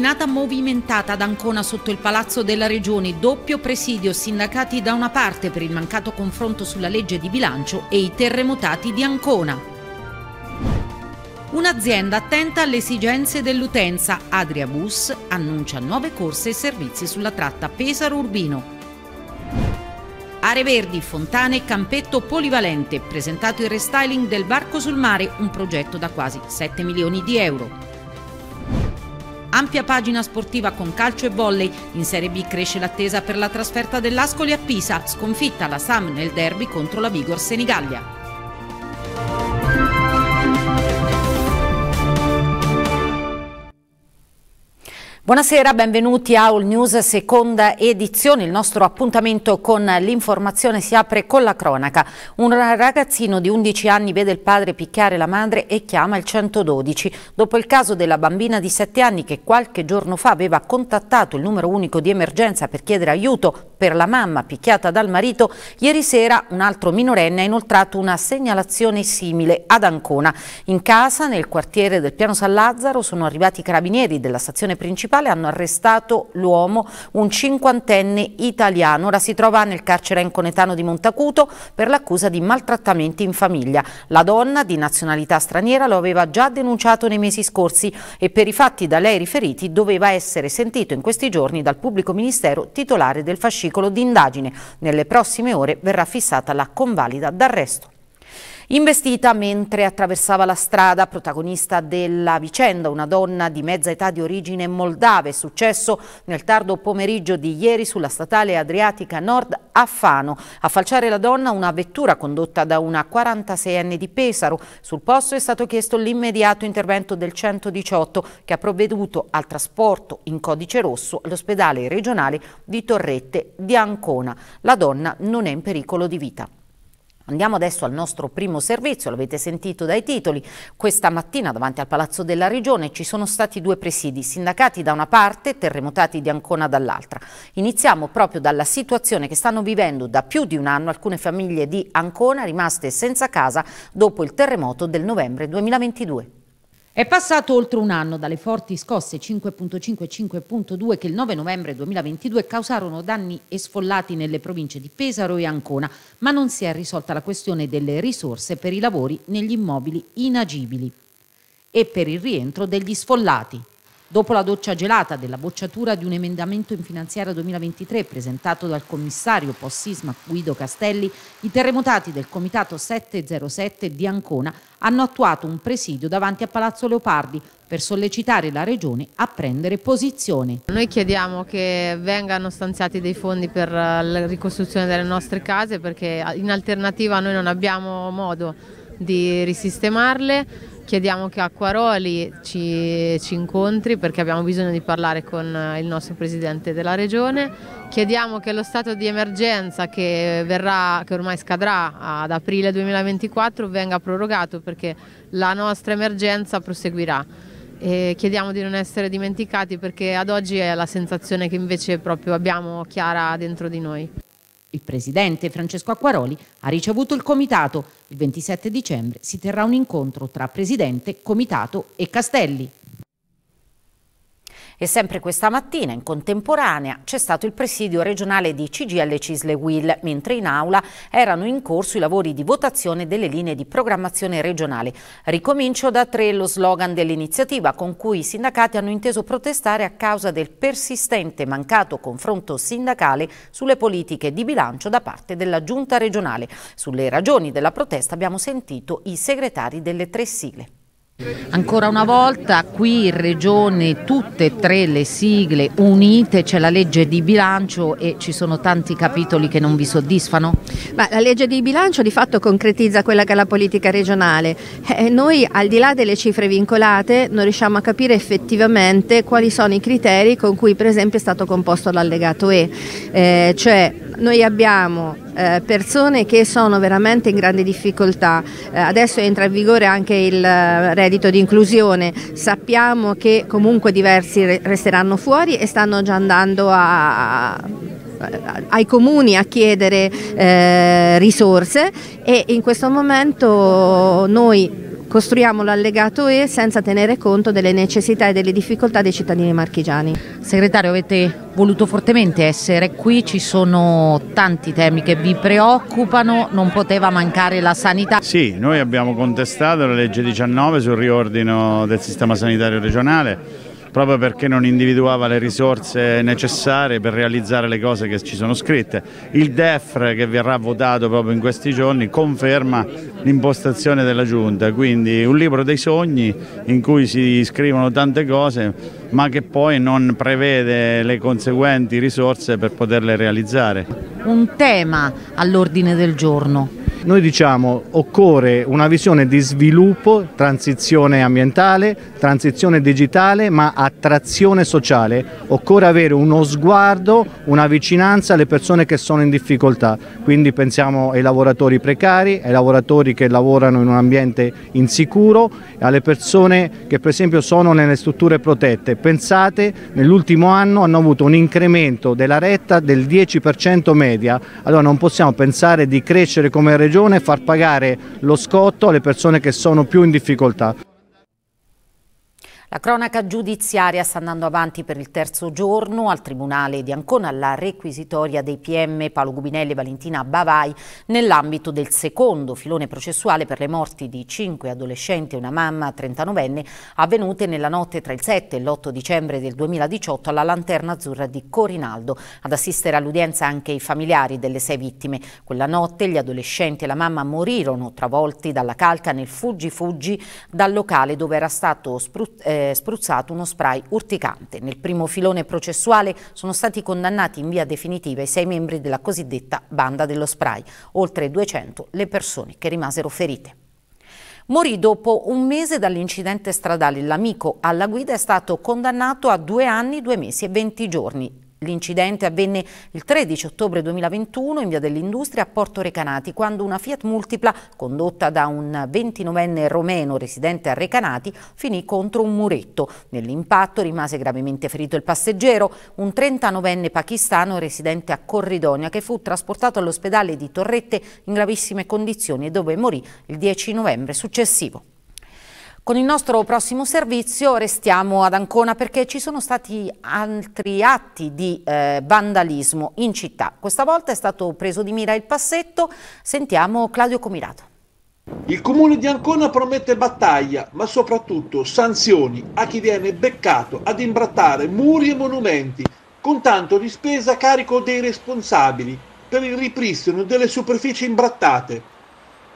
mattinata movimentata ad Ancona sotto il Palazzo della Regione, doppio presidio sindacati da una parte per il mancato confronto sulla legge di bilancio e i terremotati di Ancona. Un'azienda attenta alle esigenze dell'utenza, Adria Bus, annuncia nuove corse e servizi sulla tratta Pesaro-Urbino. Aree Verdi, Fontane e Campetto Polivalente, presentato il restyling del Barco sul Mare, un progetto da quasi 7 milioni di euro. Ampia pagina sportiva con calcio e volley. In Serie B cresce l'attesa per la trasferta dell'Ascoli a Pisa, sconfitta la Sam nel derby contro la Vigor Senigallia. Buonasera, benvenuti a All News seconda edizione. Il nostro appuntamento con l'informazione si apre con la cronaca. Un ragazzino di 11 anni vede il padre picchiare la madre e chiama il 112. Dopo il caso della bambina di 7 anni che qualche giorno fa aveva contattato il numero unico di emergenza per chiedere aiuto per la mamma picchiata dal marito, ieri sera un altro minorenne ha inoltrato una segnalazione simile ad Ancona. In casa, nel quartiere del Piano San Lazzaro, sono arrivati i carabinieri della stazione principale Capitale hanno arrestato l'uomo, un cinquantenne italiano. Ora si trova nel carcere enconetano di Montacuto per l'accusa di maltrattamenti in famiglia. La donna, di nazionalità straniera, lo aveva già denunciato nei mesi scorsi e per i fatti da lei riferiti doveva essere sentito in questi giorni dal pubblico ministero titolare del fascicolo di indagine. Nelle prossime ore verrà fissata la convalida d'arresto. Investita mentre attraversava la strada, protagonista della vicenda, una donna di mezza età di origine moldave, successo nel tardo pomeriggio di ieri sulla statale Adriatica Nord a Fano. A falciare la donna una vettura condotta da una 46enne di Pesaro. Sul posto è stato chiesto l'immediato intervento del 118 che ha provveduto al trasporto in codice rosso all'ospedale regionale di Torrette di Ancona. La donna non è in pericolo di vita. Andiamo adesso al nostro primo servizio, l'avete sentito dai titoli. Questa mattina davanti al Palazzo della Regione ci sono stati due presidi, sindacati da una parte, terremotati di Ancona dall'altra. Iniziamo proprio dalla situazione che stanno vivendo da più di un anno alcune famiglie di Ancona rimaste senza casa dopo il terremoto del novembre 2022. È passato oltre un anno dalle forti scosse 5.5 e 5.2 che il 9 novembre 2022 causarono danni e sfollati nelle province di Pesaro e Ancona, ma non si è risolta la questione delle risorse per i lavori negli immobili inagibili e per il rientro degli sfollati. Dopo la doccia gelata della bocciatura di un emendamento in finanziaria 2023 presentato dal commissario post-sisma Guido Castelli, i terremotati del comitato 707 di Ancona hanno attuato un presidio davanti a Palazzo Leopardi per sollecitare la Regione a prendere posizione. Noi chiediamo che vengano stanziati dei fondi per la ricostruzione delle nostre case perché in alternativa noi non abbiamo modo di risistemarle chiediamo che Acquaroli ci, ci, incontri perché abbiamo bisogno di parlare con eh, il nostro Presidente della Regione, chiediamo che lo stato di emergenza che, verrà, che ormai scadrà ad aprile 2024 venga prorogato perché la nostra emergenza proseguirà. E chiediamo di non essere dimenticati perché ad oggi è la sensazione che invece proprio abbiamo chiara dentro di noi. Il presidente Francesco Acquaroli ha ricevuto il comitato. Il 27 dicembre si terrà un incontro tra presidente, comitato e Castelli. E sempre questa mattina, in contemporanea, c'è stato il presidio regionale di CGL Cisle Will, mentre in aula erano in corso i lavori di votazione delle linee di programmazione regionale. Ricomincio da tre lo slogan dell'iniziativa con cui i sindacati hanno inteso protestare a causa del persistente mancato confronto sindacale sulle politiche di bilancio da parte della giunta regionale. Sulle ragioni della protesta abbiamo sentito i segretari delle tre sigle. Ancora una volta qui in Regione tutte e tre le sigle unite, c'è la legge di bilancio e ci sono tanti capitoli che non vi soddisfano? Ma la legge di bilancio di fatto concretizza quella che è la politica regionale. Eh, noi al di là delle cifre vincolate non riusciamo a capire effettivamente quali sono i criteri con cui per esempio è stato composto l'allegato E, eh, cioè noi abbiamo eh, persone che sono veramente in grande difficoltà. Eh, adesso entra in vigore anche il eh, reddito di inclusione, sappiamo che comunque diversi resteranno fuori e stanno già andando a, ai comuni a chiedere eh, risorse e in questo momento noi costruiamo l'allegato E senza tenere conto delle necessità e delle difficoltà dei cittadini marchigiani. Segretario, avete voluto fortemente essere qui, ci sono tanti temi che vi preoccupano, non poteva mancare la sanità. Sì, noi abbiamo contestato la legge 19 sul riordino del sistema sanitario regionale proprio perché non individuava le risorse necessarie per realizzare le cose che ci sono scritte. Il DEF che verrà votato proprio in questi giorni conferma l'impostazione della Giunta, quindi un libro dei sogni in cui si scrivono tante cose ma che poi non prevede le conseguenti risorse per poterle realizzare. Un tema all'ordine del giorno. Noi diciamo occorre una visione di sviluppo, transizione ambientale, transizione digitale ma attrazione sociale. Occorre avere uno sguardo, una vicinanza alle persone che sono in difficoltà. Quindi pensiamo ai lavoratori precari, ai lavoratori che lavorano in un ambiente insicuro, alle persone che per esempio sono nelle strutture protette. Pensate nell'ultimo anno hanno avuto un incremento della retta del 10% media. Allora non possiamo pensare di crescere come regione regione e far pagare lo scotto alle persone che sono più in difficoltà. La cronaca giudiziaria sta andando avanti per il terzo giorno al Tribunale di Ancona la requisitoria dei PM Paolo Gubinelli e Valentina Bavai nell'ambito del secondo filone processuale per le morti di cinque adolescenti e una mamma 39enne avvenute nella notte tra il 7 e l'8 dicembre del 2018 alla Lanterna Azzurra di Corinaldo. Ad assistere all'udienza anche i familiari delle sei vittime. Quella notte gli adolescenti e la mamma morirono travolti dalla calca nel fuggi-fuggi dal locale dove era stato spruttato eh, spruzzato uno spray urticante. Nel primo filone processuale sono stati condannati in via definitiva i sei membri della cosiddetta banda dello spray, oltre 200 le persone che rimasero ferite. Morì dopo un mese dall'incidente stradale. L'amico alla guida è stato condannato a due anni, due mesi e venti giorni L'incidente avvenne il 13 ottobre 2021 in via dell'Industria a Porto Recanati quando una Fiat Multipla condotta da un 29enne romeno residente a Recanati finì contro un muretto. Nell'impatto rimase gravemente ferito il passeggero, un 39enne pakistano residente a Corridonia che fu trasportato all'ospedale di Torrette in gravissime condizioni e dove morì il 10 novembre successivo. Con il nostro prossimo servizio restiamo ad Ancona perché ci sono stati altri atti di eh, vandalismo in città. Questa volta è stato preso di mira il passetto. Sentiamo Claudio Comirato. Il comune di Ancona promette battaglia, ma soprattutto sanzioni a chi viene beccato ad imbrattare muri e monumenti, con tanto di spesa a carico dei responsabili per il ripristino delle superfici imbrattate.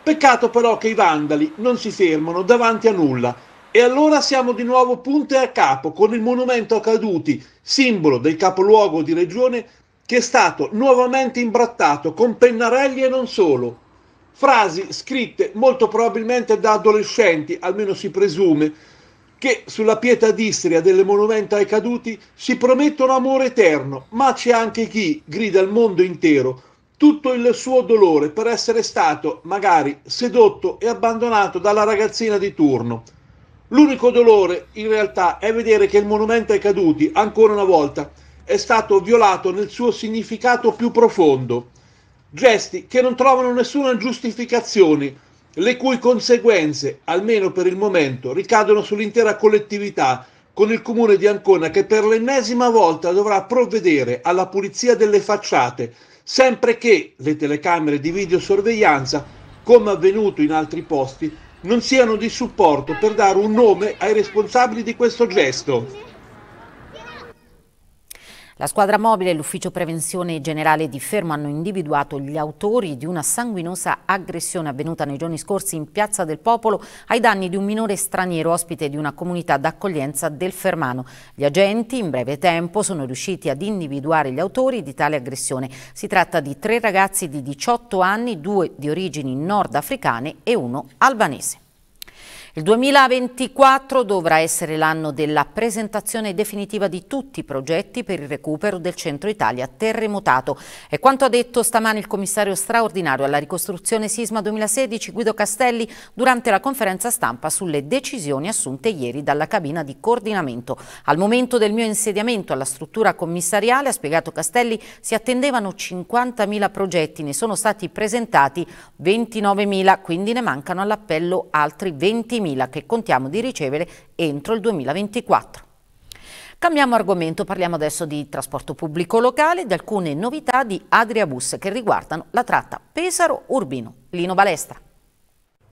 Peccato però che i vandali non si fermano davanti a nulla e allora siamo di nuovo punte a capo con il monumento a caduti, simbolo del capoluogo di regione che è stato nuovamente imbrattato con pennarelli e non solo. Frasi scritte molto probabilmente da adolescenti, almeno si presume, che sulla pietà d'Istria delle monumenta ai caduti si promettono amore eterno, ma c'è anche chi grida il mondo intero tutto il suo dolore per essere stato magari sedotto e abbandonato dalla ragazzina di turno. L'unico dolore in realtà è vedere che il monumento ai caduti, ancora una volta, è stato violato nel suo significato più profondo. Gesti che non trovano nessuna giustificazione, le cui conseguenze, almeno per il momento, ricadono sull'intera collettività, con il comune di Ancona che per l'ennesima volta dovrà provvedere alla pulizia delle facciate sempre che le telecamere di videosorveglianza, come avvenuto in altri posti, non siano di supporto per dare un nome ai responsabili di questo gesto. La squadra mobile e l'ufficio prevenzione generale di Fermo hanno individuato gli autori di una sanguinosa aggressione avvenuta nei giorni scorsi in Piazza del Popolo ai danni di un minore straniero ospite di una comunità d'accoglienza del Fermano. Gli agenti in breve tempo sono riusciti ad individuare gli autori di tale aggressione. Si tratta di tre ragazzi di 18 anni, due di origini nordafricane e uno albanese. Il 2024 dovrà essere l'anno della presentazione definitiva di tutti i progetti per il recupero del centro Italia terremotato. È quanto ha detto stamani il commissario straordinario alla ricostruzione sisma 2016 Guido Castelli durante la conferenza stampa sulle decisioni assunte ieri dalla cabina di coordinamento. Al momento del mio insediamento alla struttura commissariale, ha spiegato Castelli, si attendevano 50.000 progetti, ne sono stati presentati 29.000, quindi ne mancano all'appello altri 20.000. 7.000 che contiamo di ricevere entro il 2024. Cambiamo argomento, parliamo adesso di trasporto pubblico locale e di alcune novità di Adriabus che riguardano la tratta Pesaro-Urbino. Lino Balestra.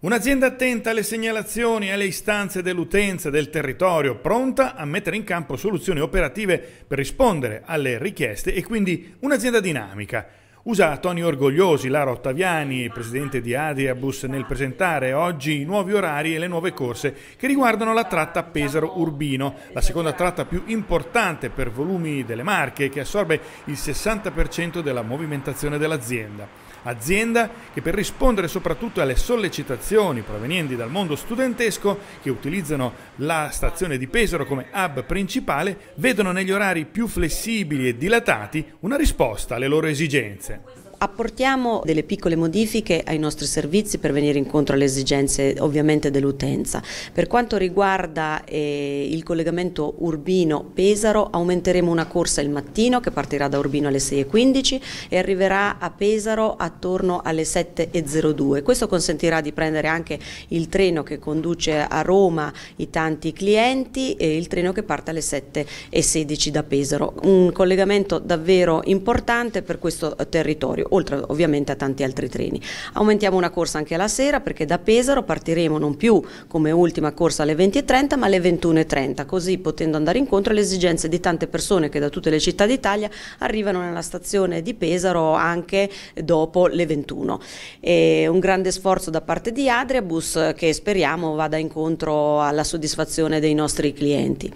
Un'azienda attenta alle segnalazioni e alle istanze dell'utenza del territorio, pronta a mettere in campo soluzioni operative per rispondere alle richieste e quindi un'azienda dinamica USA toni orgogliosi, Lara Ottaviani, presidente di Adriabus, nel presentare oggi i nuovi orari e le nuove corse che riguardano la tratta Pesaro-Urbino, la seconda tratta più importante per volumi delle Marche che assorbe il 60% della movimentazione dell'azienda azienda che per rispondere soprattutto alle sollecitazioni provenienti dal mondo studentesco che utilizzano la stazione di Pesaro come hub principale, vedono negli orari più flessibili e dilatati una risposta alle loro esigenze apportiamo delle piccole modifiche ai nostri servizi per venire incontro alle esigenze ovviamente dell'utenza. Per quanto riguarda eh, il collegamento Urbino-Pesaro aumenteremo una corsa il mattino che partirà da Urbino alle 6.15 e arriverà a Pesaro attorno alle 7.02. Questo consentirà di prendere anche il treno che conduce a Roma i tanti clienti e il treno che parte alle 7.16 da Pesaro. Un collegamento davvero importante per questo eh, territorio oltre ovviamente a tanti altri treni. Aumentiamo una corsa anche la sera perché da Pesaro partiremo non più come ultima corsa alle 20.30 ma alle 21.30, così potendo andare incontro alle esigenze di tante persone che da tutte le città d'Italia arrivano nella stazione di Pesaro anche dopo le 21. E un grande sforzo da parte di Adriabus che speriamo vada incontro alla soddisfazione dei nostri clienti.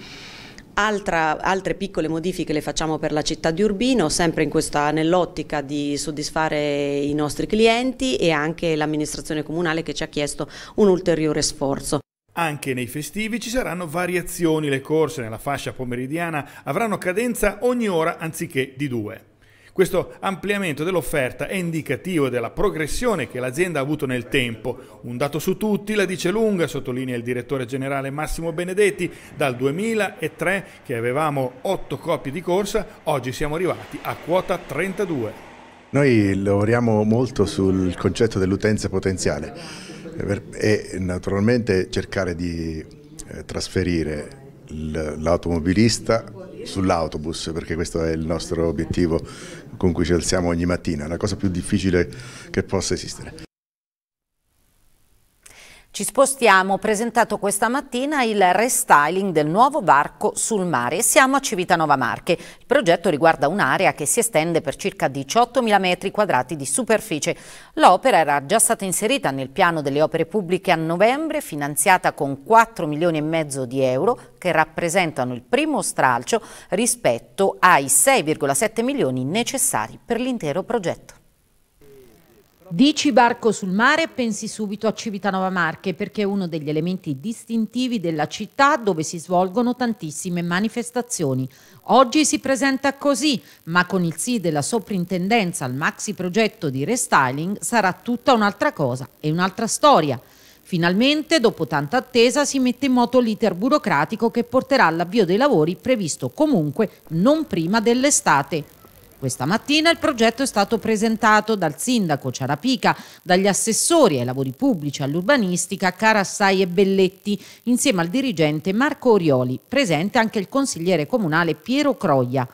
Altra, altre piccole modifiche le facciamo per la città di Urbino, sempre nell'ottica di soddisfare i nostri clienti e anche l'amministrazione comunale che ci ha chiesto un ulteriore sforzo. Anche nei festivi ci saranno variazioni, le corse nella fascia pomeridiana avranno cadenza ogni ora anziché di due. Questo ampliamento dell'offerta è indicativo della progressione che l'azienda ha avuto nel tempo. Un dato su tutti la dice lunga, sottolinea il direttore generale Massimo Benedetti, dal 2003 che avevamo 8 coppie di corsa, oggi siamo arrivati a quota 32. Noi lavoriamo molto sul concetto dell'utenza potenziale eh, e naturalmente cercare di eh, trasferire l'automobilista sull'autobus, perché questo è il nostro obiettivo con cui ci alziamo ogni mattina, la cosa più difficile che possa esistere. Ci spostiamo, presentato questa mattina il restyling del nuovo varco sul mare e siamo a Civitanova Marche. Il progetto riguarda un'area che si estende per circa 18.000 metri quadrati di superficie. L'opera era già stata inserita nel piano delle opere pubbliche a novembre, finanziata con 4 milioni e mezzo di euro che rappresentano il primo stralcio rispetto ai 6,7 milioni necessari per l'intero progetto. Dici barco sul mare e pensi subito a Civitanova Marche perché è uno degli elementi distintivi della città dove si svolgono tantissime manifestazioni. Oggi si presenta così, ma con il sì della soprintendenza al maxi progetto di restyling sarà tutta un'altra cosa e un'altra storia. Finalmente, dopo tanta attesa, si mette in moto l'iter burocratico che porterà all'avvio dei lavori previsto comunque non prima dell'estate. Questa mattina il progetto è stato presentato dal sindaco Ciarapica, dagli assessori ai lavori pubblici e all'urbanistica Carassai e Belletti, insieme al dirigente Marco Orioli, presente anche il consigliere comunale Piero Croia.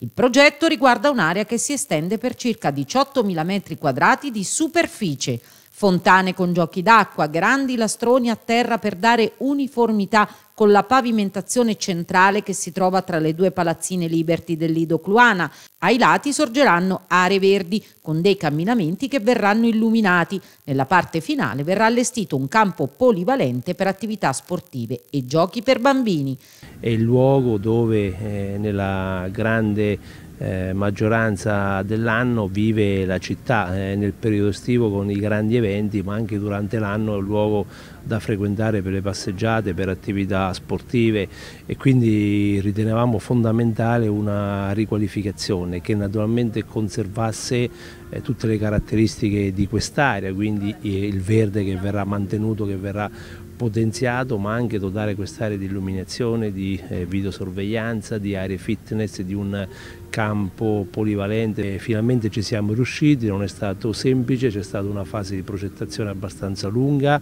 Il progetto riguarda un'area che si estende per circa 18.000 m2 di superficie, Fontane con giochi d'acqua, grandi lastroni a terra per dare uniformità con la pavimentazione centrale che si trova tra le due palazzine Liberty del Lido Cluana. Ai lati sorgeranno aree verdi con dei camminamenti che verranno illuminati. Nella parte finale verrà allestito un campo polivalente per attività sportive e giochi per bambini. È il luogo dove eh, nella grande eh, maggioranza dell'anno vive la città eh, nel periodo estivo con i grandi eventi ma anche durante l'anno è un luogo da frequentare per le passeggiate, per attività sportive e quindi ritenevamo fondamentale una riqualificazione che naturalmente conservasse eh, tutte le caratteristiche di quest'area, quindi eh, il verde che verrà mantenuto, che verrà potenziato ma anche dotare quest'area di illuminazione, di eh, videosorveglianza, di aree fitness, di un campo polivalente. Finalmente ci siamo riusciti, non è stato semplice, c'è stata una fase di progettazione abbastanza lunga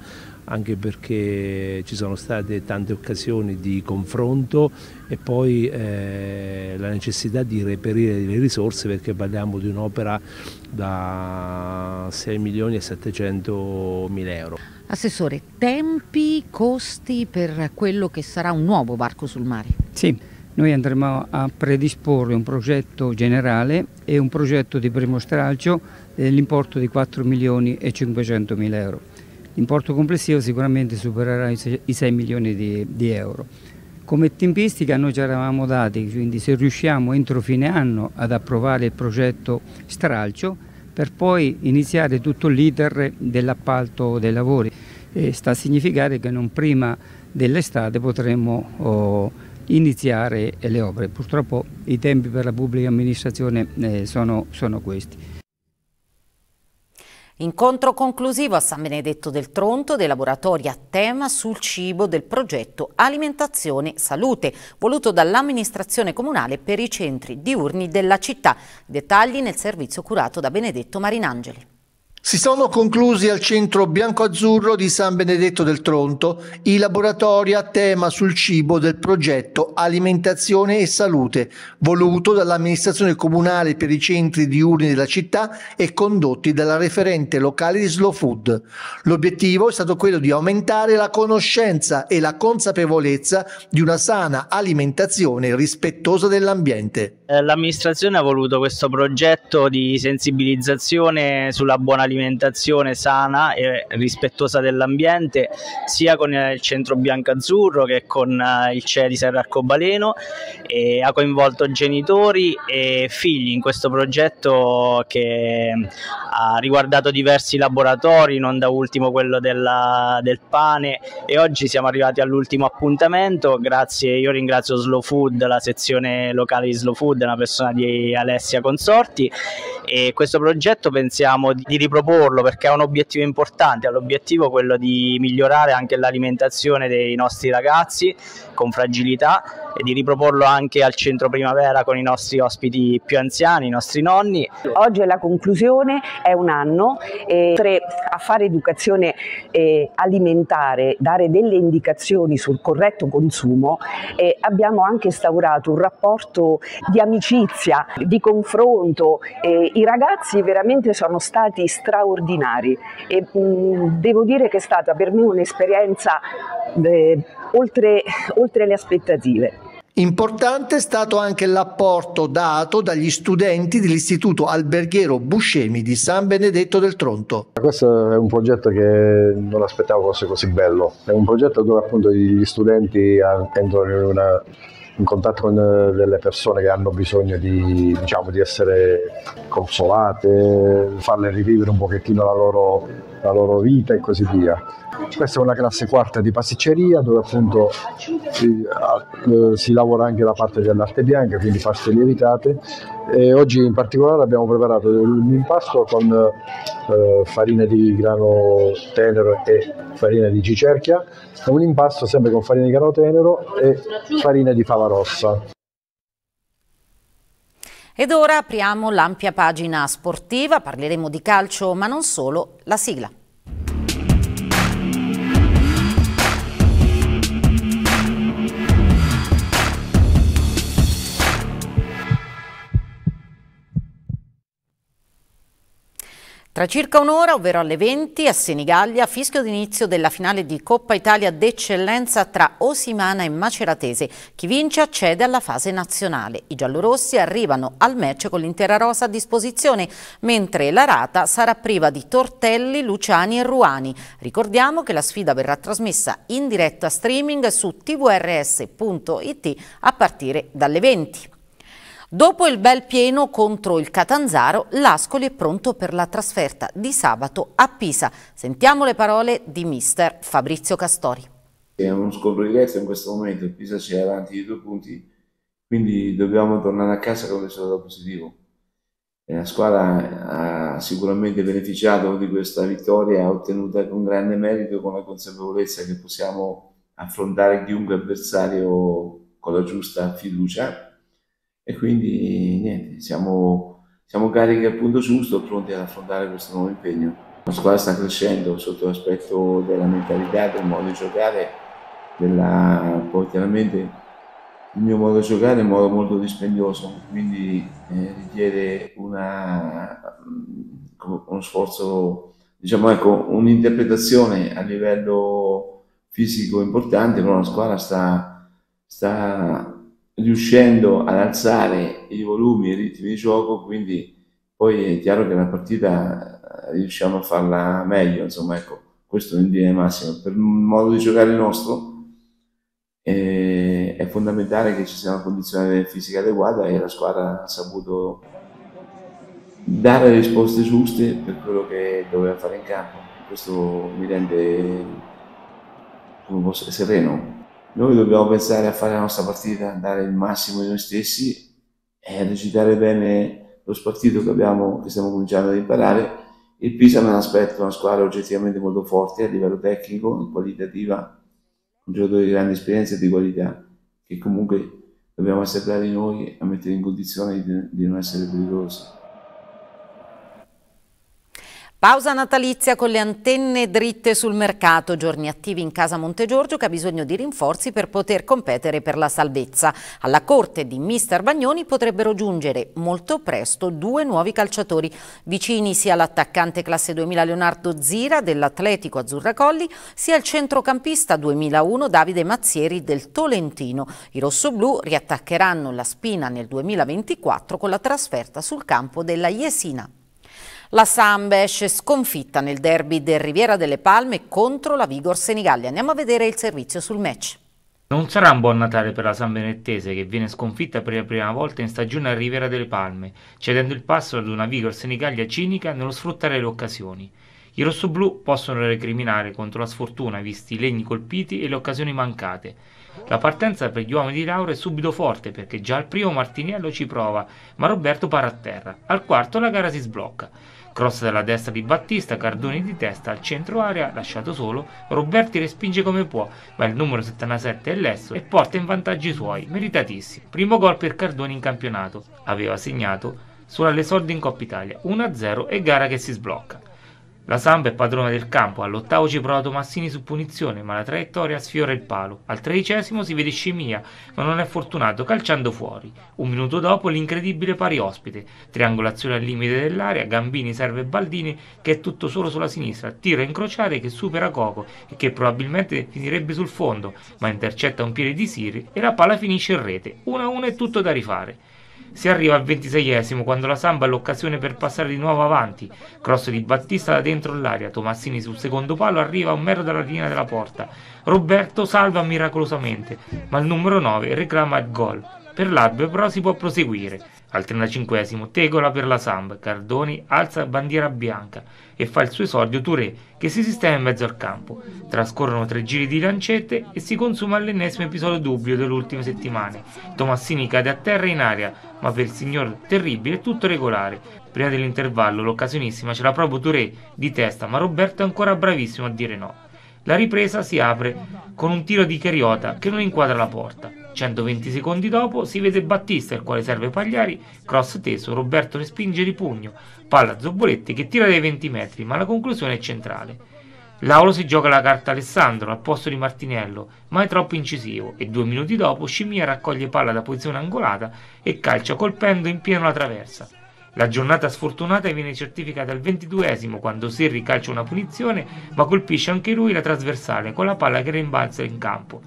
anche perché ci sono state tante occasioni di confronto e poi eh, la necessità di reperire le risorse perché parliamo di un'opera da 6 milioni e 700 mila euro. Assessore, tempi, costi per quello che sarà un nuovo varco sul mare? Sì, noi andremo a predisporre un progetto generale e un progetto di primo stralcio dell'importo di 4 milioni e 500 mila euro. L'importo complessivo sicuramente supererà i 6 milioni di, di euro. Come tempistica noi ci eravamo dati, quindi se riusciamo entro fine anno ad approvare il progetto stralcio, per poi iniziare tutto l'iter dell'appalto dei lavori. E sta a significare che non prima dell'estate potremo oh, iniziare le opere. Purtroppo i tempi per la pubblica amministrazione eh, sono, sono questi. Incontro conclusivo a San Benedetto del Tronto dei laboratori a tema sul cibo del progetto Alimentazione Salute, voluto dall'amministrazione comunale per i centri diurni della città. Dettagli nel servizio curato da Benedetto Marinangeli. Si sono conclusi al centro bianco-azzurro di San Benedetto del Tronto i laboratori a tema sul cibo del progetto Alimentazione e Salute, voluto dall'amministrazione comunale per i centri diurni della città e condotti dalla referente locale di Slow Food. L'obiettivo è stato quello di aumentare la conoscenza e la consapevolezza di una sana alimentazione rispettosa dell'ambiente. Eh, l'amministrazione ha voluto questo progetto di sensibilizzazione sulla buona alimentazione un'alimentazione sana e rispettosa dell'ambiente sia con il centro biancazzurro che con eh, il CE di Serra Arcobaleno e ha coinvolto genitori e figli in questo progetto che mm, ha riguardato diversi laboratori, non da ultimo quello della, del pane e oggi siamo arrivati all'ultimo appuntamento, grazie, io ringrazio Slow Food, la sezione locale di Slow Food, una persona di Alessia Consorti e questo progetto pensiamo di riproporre proporlo perché è un obiettivo importante, è l'obiettivo quello di migliorare anche l'alimentazione dei nostri ragazzi con fragilità e di riproporlo anche al centro primavera con i nostri ospiti più anziani, i nostri nonni. Oggi è la conclusione, è un anno, e oltre a fare educazione alimentare, dare delle indicazioni sul corretto consumo, eh, abbiamo anche instaurato un rapporto di amicizia, di confronto. Eh, I ragazzi veramente sono stati straordinari e mm, devo dire che è stata per me un'esperienza eh, oltre, oltre le aspettative. Importante è stato anche l'apporto dato dagli studenti dell'Istituto Alberghiero Buscemi di San Benedetto del Tronto. Questo è un progetto che non aspettavo fosse così bello, è un progetto dove appunto gli studenti entrano in, una, in contatto con eh, delle persone che hanno bisogno di, diciamo, di essere consolate, farle rivivere un pochettino la loro la loro vita e così via. Questa è una classe quarta di pasticceria dove appunto si, eh, si lavora anche la parte dell'arte bianca, quindi paste lievitate. E oggi in particolare abbiamo preparato un impasto con eh, farina di grano tenero e farina di cicerchia, un impasto sempre con farina di grano tenero e farina di fava rossa. Ed ora apriamo l'ampia pagina sportiva, parleremo di calcio ma non solo, la sigla. Tra circa un'ora, ovvero alle 20, a Senigallia, fischio d'inizio della finale di Coppa Italia d'eccellenza tra Osimana e Maceratese. Chi vince accede alla fase nazionale. I giallorossi arrivano al match con l'intera rosa a disposizione, mentre la rata sarà priva di Tortelli, Luciani e Ruani. Ricordiamo che la sfida verrà trasmessa in diretta streaming su tvrs.it a partire dalle 20. Dopo il bel pieno contro il Catanzaro, l'Ascoli è pronto per la trasferta di sabato a Pisa. Sentiamo le parole di mister Fabrizio Castori. È uno scontro diretto in questo momento, il Pisa c'è avanti di due punti, quindi dobbiamo tornare a casa con il risultato positivo. La squadra ha sicuramente beneficiato di questa vittoria ottenuta con grande merito, con la consapevolezza che possiamo affrontare chiunque avversario con la giusta fiducia e quindi niente, siamo, siamo carichi al punto giusto, pronti ad affrontare questo nuovo impegno. La squadra sta crescendo sotto l'aspetto della mentalità, del modo di giocare, della, poi chiaramente il mio modo di giocare è un modo molto dispendioso, quindi eh, richiede una, mm, uno sforzo, diciamo ecco, un'interpretazione a livello fisico importante, però la squadra sta, sta riuscendo ad alzare i volumi e i ritmi di gioco, quindi poi è chiaro che la partita eh, riusciamo a farla meglio, insomma ecco, questo è in linea massima. Per il modo di giocare nostro è fondamentale che ci sia una condizione fisica adeguata e la squadra ha saputo dare le risposte giuste per quello che doveva fare in campo. Questo mi rende sereno. Noi dobbiamo pensare a fare la nostra partita, dare il massimo di noi stessi e recitare bene lo spartito che, abbiamo, che stiamo cominciando ad imparare. Il Pisa me l'aspetto, una squadra oggettivamente molto forte a livello tecnico, qualitativa, un giocatore di grande esperienza e di qualità, che comunque dobbiamo essere bravi noi a mettere in condizione di, di non essere pericolosi. Pausa natalizia con le antenne dritte sul mercato, giorni attivi in casa Montegiorgio che ha bisogno di rinforzi per poter competere per la salvezza. Alla corte di mister Bagnoni potrebbero giungere molto presto due nuovi calciatori, vicini sia l'attaccante classe 2000 Leonardo Zira dell'Atletico Azzurra Colli, sia il centrocampista 2001 Davide Mazzieri del Tolentino. I rossoblù riattaccheranno la spina nel 2024 con la trasferta sul campo della Jesina. La Samba esce sconfitta nel derby del Riviera delle Palme contro la Vigor Senigallia. Andiamo a vedere il servizio sul match. Non sarà un buon Natale per la San Benettese che viene sconfitta per la prima volta in stagione a Riviera delle Palme, cedendo il passo ad una Vigor Senigallia cinica nello sfruttare le occasioni. I rossoblù possono recriminare contro la sfortuna visti i legni colpiti e le occasioni mancate. La partenza per gli uomini di Laura è subito forte perché già al primo Martiniello ci prova, ma Roberto para a terra. Al quarto la gara si sblocca. Cross dalla destra di Battista, Cardoni di testa al centro area, lasciato solo, Roberti respinge come può, ma il numero 77 è lesso e porta in vantaggi suoi, meritatissimi. Primo gol per Cardoni in campionato, aveva segnato solo all'esordio in Coppa Italia, 1-0 e gara che si sblocca. La Samba è padrona del campo, all'ottavo ci prova Tomassini su punizione, ma la traiettoria sfiora il palo. Al tredicesimo si vede Scimia, ma non è fortunato, calciando fuori. Un minuto dopo l'incredibile pari ospite. Triangolazione al limite dell'area, Gambini serve Baldini che è tutto solo sulla sinistra, tira a incrociare che supera Coco e che probabilmente finirebbe sul fondo, ma intercetta un piede di Siri e la palla finisce in rete. 1-1 è tutto da rifare. Si arriva al 26esimo quando la Samba ha l'occasione per passare di nuovo avanti. Cross di Battista da dentro l'aria. Tomassini sul secondo palo arriva a un mero dalla linea della porta. Roberto salva miracolosamente, ma il numero 9 reclama il gol. Per l'arbitro però si può proseguire. Al 35 Tegola per la Samp, Cardoni alza bandiera bianca e fa il suo esordio Touré che si sistema in mezzo al campo. Trascorrono tre giri di lancette e si consuma l'ennesimo episodio dubbio delle ultime settimane. Tomassini cade a terra in aria, ma per il signor Terribile è tutto regolare. Prima dell'intervallo l'occasionissima ce la proprio Touré di testa, ma Roberto è ancora bravissimo a dire no. La ripresa si apre con un tiro di Cariota che non inquadra la porta. 120 secondi dopo si vede Battista, il quale serve Pagliari, cross teso, Roberto respinge di pugno, palla Zoboletti che tira dai 20 metri, ma la conclusione è centrale. Lauro si gioca la carta Alessandro al posto di Martinello, ma è troppo incisivo e due minuti dopo Scimia raccoglie palla da posizione angolata e calcia colpendo in pieno la traversa. La giornata sfortunata viene certificata al ventiduesimo quando Serri calcia una punizione ma colpisce anche lui la trasversale con la palla che rimbalza in campo.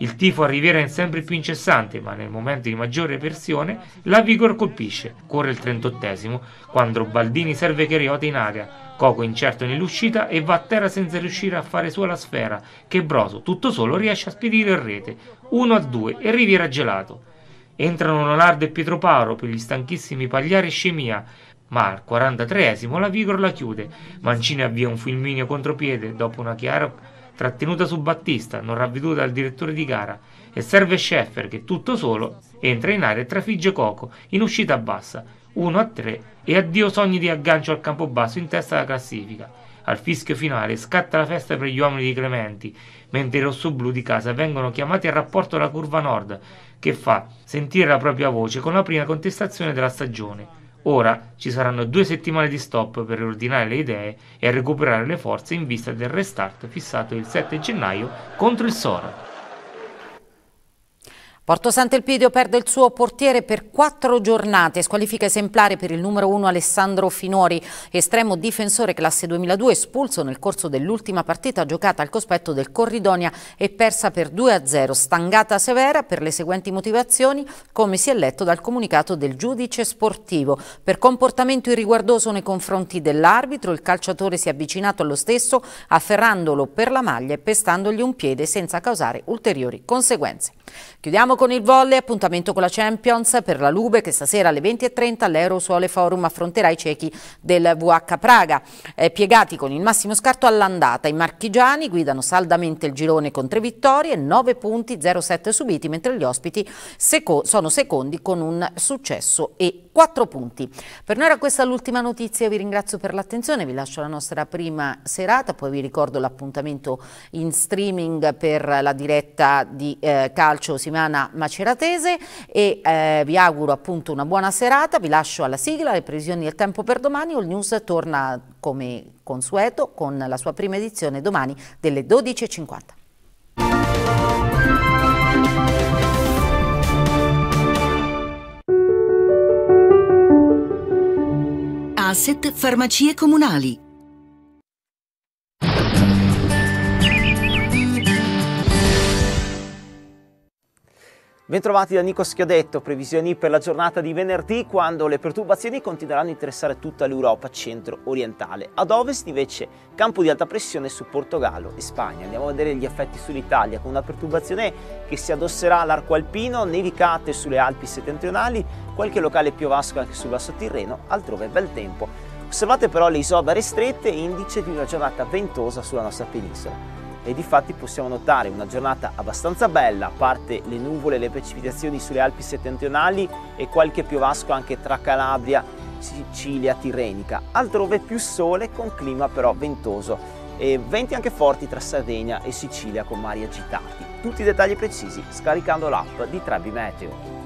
Il tifo a Riviera è sempre più incessante, ma nel momento di maggiore pressione la Vigor colpisce. Corre il 38 quando Baldini serve Cheriota in aria. Coco incerto nell'uscita e va a terra senza riuscire a fare sua la sfera, che Broso, tutto solo, riesce a spedire in rete. 1 a 2 e Riviera gelato. Entrano Leonardo e Pietro Paolo per gli stanchissimi Pagliari e Scemia, ma al 43esimo la Vigor la chiude. Mancini avvia un fulmineo contropiede dopo una chiara trattenuta su Battista, non ravveduta dal direttore di gara, e serve Scheffer che tutto solo entra in area e trafigge Coco in uscita bassa, 1 a 3 e addio sogni di aggancio al campobasso in testa alla classifica. Al fischio finale scatta la festa per gli uomini di Clementi, mentre i rossoblù di casa vengono chiamati al rapporto alla curva nord, che fa sentire la propria voce con la prima contestazione della stagione. Ora ci saranno due settimane di stop per riordinare le idee e recuperare le forze in vista del restart fissato il 7 gennaio contro il Sora. Porto Sant'Elpidio perde il suo portiere per quattro giornate, squalifica esemplare per il numero uno Alessandro Finori, estremo difensore classe 2002 espulso nel corso dell'ultima partita giocata al cospetto del Corridonia e persa per 2-0, stangata severa per le seguenti motivazioni come si è letto dal comunicato del giudice sportivo. Per comportamento irriguardoso nei confronti dell'arbitro il calciatore si è avvicinato allo stesso afferrandolo per la maglia e pestandogli un piede senza causare ulteriori conseguenze. Chiudiamo con il volley, appuntamento con la Champions per la Lube che stasera alle 20.30 all'Euro Suole Forum affronterà i cechi del VH Praga. Eh, piegati con il massimo scarto all'andata, i marchigiani guidano saldamente il girone con tre vittorie, 9 punti, 0,7 subiti, mentre gli ospiti seco sono secondi con un successo e 4 punti. Per noi era questa l'ultima notizia, vi ringrazio per l'attenzione, vi lascio la nostra prima serata, poi vi ricordo l'appuntamento in streaming per la diretta di eh, calcio Simana Maceratese e eh, vi auguro appunto una buona serata, vi lascio alla sigla, le previsioni del tempo per domani, All News torna come consueto con la sua prima edizione domani delle 12.50. Asset Farmacie Comunali Bentrovati da Nico Schiodetto, previsioni per la giornata di venerdì quando le perturbazioni continueranno a interessare tutta l'Europa centro-orientale. Ad ovest invece campo di alta pressione su Portogallo e Spagna. Andiamo a vedere gli effetti sull'Italia con una perturbazione che si addosserà all'arco alpino, nevicate sulle Alpi settentrionali, qualche locale piovasco anche sul basso Tirreno, altrove bel tempo. Osservate però le isobare strette indice di una giornata ventosa sulla nostra penisola e di fatti possiamo notare una giornata abbastanza bella, a parte le nuvole e le precipitazioni sulle Alpi settentrionali e qualche piovasco anche tra Calabria, Sicilia, Tirrenica, altrove più sole con clima però ventoso e venti anche forti tra Sardegna e Sicilia con mari agitati. Tutti i dettagli precisi scaricando l'app di Trebi Meteo.